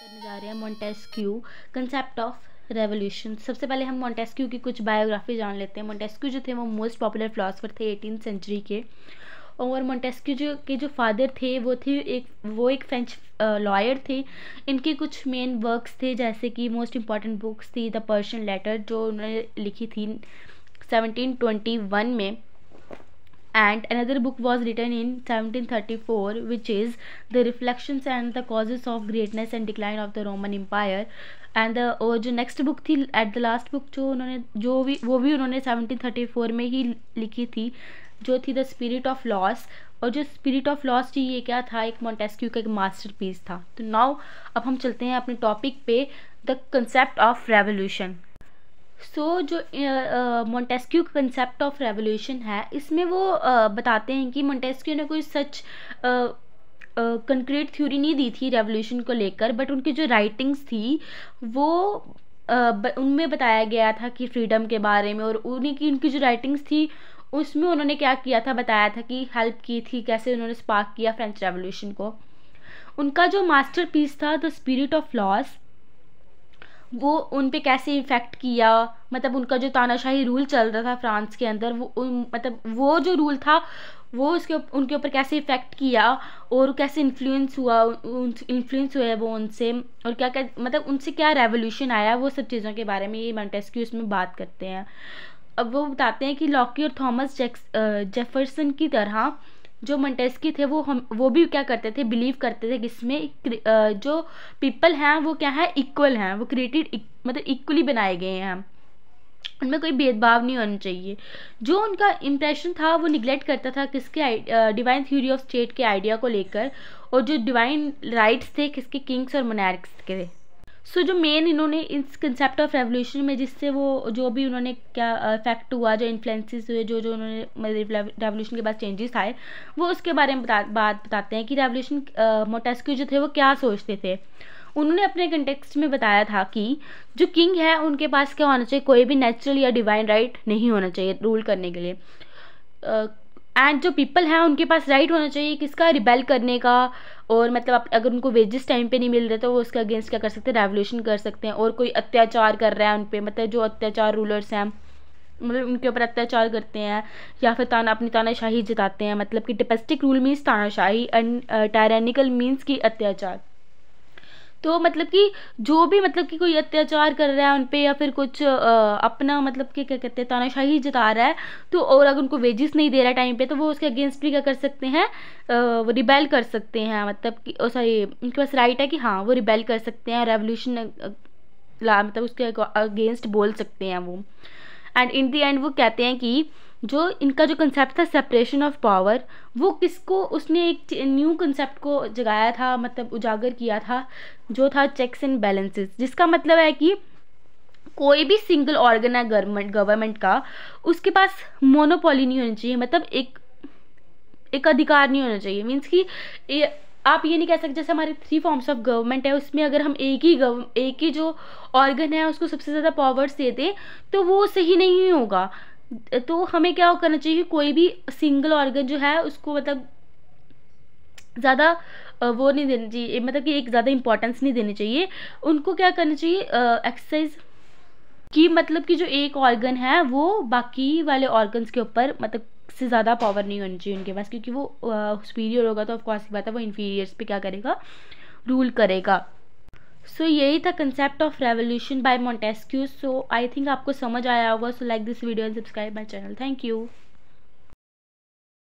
करने जा रहे हैं मोन्टेस्क्यू कंसेप्ट ऑफ रेवोल्यूशन सबसे पहले हम मोन्टेस्क्यू की कुछ बायोग्राफी जान लेते हैं मोन्टेस्क्यू जो थे वो मोस्ट पॉपुलर फिलासफर थे एटीन सेंचुरी के और मोन्टेस्क्यू जो के जो फादर थे वो थे एक वो एक फ्रेंच लॉयर थे इनके कुछ मेन वर्क्स थे जैसे कि मोस्ट इम्पॉर्टेंट बुक्स थी द पर्शियन लेटर जो उन्होंने लिखी थी 1721 में and another book was written in 1734 which is the reflections and the causes of greatness and decline of the roman empire and और जो नेक्स्ट बुक थी एट द लास्ट बुक जो उन्होंने जो भी वो भी उन्होंने 1734 में ही लिखी थी जो थी द स्पिरिट ऑफ लॉस और जो स्पिरिट ऑफ लॉस थी ये क्या था एक मॉन्टेस्क्यू का एक पीस था तो नाउ अब हम चलते हैं अपने टॉपिक पे the concept of revolution so so, जो मोन्टेस्क्यू का कंसेप्ट ऑफ रेवोल्यूशन है इसमें वो uh, बताते हैं कि मोन्टेस्क्यू ने कोई सच कंक्रीट थ्योरी नहीं दी थी रेवोल्यूशन को लेकर बट उनकी जो राइटिंग्स थी वो uh, उनमें बताया गया था कि फ्रीडम के बारे में और उन्हीं की उनकी जो राइटिंग्स थी उसमें उन्होंने क्या किया था बताया था कि हेल्प की थी कैसे उन्होंने स्पार्क किया फ्रेंच रेवोल्यूशन को उनका जो मास्टरपीस था द स्पिरिट ऑफ लॉस वो उन पर कैसे इफ़ेक्ट किया मतलब उनका जो तानाशाही रूल चल रहा था फ्रांस के अंदर वो उन, मतलब वो जो रूल था वो उसके उनके ऊपर कैसे इफ़ेक्ट किया और कैसे इन्फ्लुएंस हुआ इन्फ्लुएंस हुआ वो उनसे और क्या क्या मतलब उनसे क्या रेवोल्यूशन आया वो सब चीज़ों के बारे में ये मंटेस्क्यू उसमें बात करते हैं अब वो बताते हैं कि लॉकी और थॉमस जेफरसन की तरह जो मंटेस्की थे वो हम वो भी क्या करते थे बिलीव करते थे कि इसमें जो पीपल हैं वो क्या है इक्वल हैं वो क्रिएटेड e, मतलब इक्वली बनाए गए हैं उनमें कोई भेदभाव नहीं होना चाहिए जो उनका इंप्रेशन था वो निगलेक्ट करता था किसके डिवाइन थ्योरी ऑफ स्टेट के आइडिया को लेकर और जो डिवाइन राइट्स थे किसके किंग्स और मोनार्क्स के थे सो so, जो मेन इन्होंने इस कंसेप्ट ऑफ रेवोल्यूशन में जिससे वो जो भी उन्होंने क्या इफेक्ट हुआ जो इन्फ्लुएंसेस हुए जो जो उन्होंने रेवोल्यूशन मतलब के बाद चेंजेस आए वो उसके बारे में बता बात बताते हैं कि रेवोल्यूशन मोटेस्क्यू जो थे वो क्या सोचते थे उन्होंने अपने कंटेक्स्ट में बताया था कि जो किंग है उनके पास क्या होना चाहिए कोई भी नेचुरल या डिवाइन राइट नहीं होना चाहिए रूल करने के लिए uh, एंड जो पीपल हैं उनके पास राइट होना चाहिए किसका रिबेल करने का और मतलब अगर उनको वेजेस टाइम पे नहीं मिल रहे तो वो उसके अगेंस्ट क्या कर सकते हैं रेवोल्यूशन कर सकते हैं और कोई अत्याचार कर रहा है उन पर मतलब जो अत्याचार रूलर्स हैं मतलब उनके ऊपर अत्याचार करते हैं या फिर ताना अपनी तानाशाही जताते हैं मतलब कि डिपेस्टिक रूल मीन्स तानाशाही एंड टायरनिकल मीन्स की अत्याचार तो मतलब कि जो भी मतलब कि कोई अत्याचार कर रहा है उन पर या फिर कुछ अपना मतलब कि क्या कहते हैं तानाशाही जता रहा है तो और अगर उनको वेजेस नहीं दे रहा टाइम पे तो वो उसके अगेंस्ट भी क्या कर सकते हैं वो रिबेल कर सकते हैं मतलब कि सॉरी उनके पास राइट है कि हाँ वो रिबेल कर सकते हैं रेवोल्यूशन ला मतलब उसके अगेंस्ट बोल सकते हैं वो एंड इन दी एंड वो कहते हैं कि जो इनका जो कंसेप्ट था सेपरेशन ऑफ पावर वो किसको उसने एक न्यू कंसेप्ट को जगाया था मतलब उजागर किया था जो था चेक्स एंड बैलेंसेस जिसका मतलब है कि कोई भी सिंगल ऑर्गन है गवर्नमेंट गवर्नमेंट का उसके पास मोनोपोली नहीं होनी चाहिए मतलब एक एक अधिकार नहीं होना चाहिए मीन्स कि ए, आप ये नहीं कह सकते जैसे हमारे थ्री फॉर्म्स ऑफ गवर्नमेंट है उसमें अगर हम एक ही गव एक ही जो ऑर्गन है उसको सबसे ज़्यादा पावर्स दे दें तो वो सही नहीं होगा तो हमें क्या करना चाहिए कोई भी सिंगल ऑर्गन जो है उसको मतलब ज़्यादा वो नहीं देना चाहिए मतलब कि एक ज़्यादा इम्पोर्टेंस नहीं देनी चाहिए उनको क्या करना चाहिए एक्सरसाइज कि मतलब कि जो एक ऑर्गन है वो बाकी वाले ऑर्गन्स के ऊपर मतलब से ज़्यादा पावर नहीं होनी चाहिए उनके पास क्योंकि वो सुपीरियर होगा तो ऑफकोर्स बात है वो इन्फीरियर्स पे क्या करेगा रूल करेगा सो so, यही था concept of revolution by Montesquieu so I think आपको समझ आया होगा so like this video and subscribe my channel thank you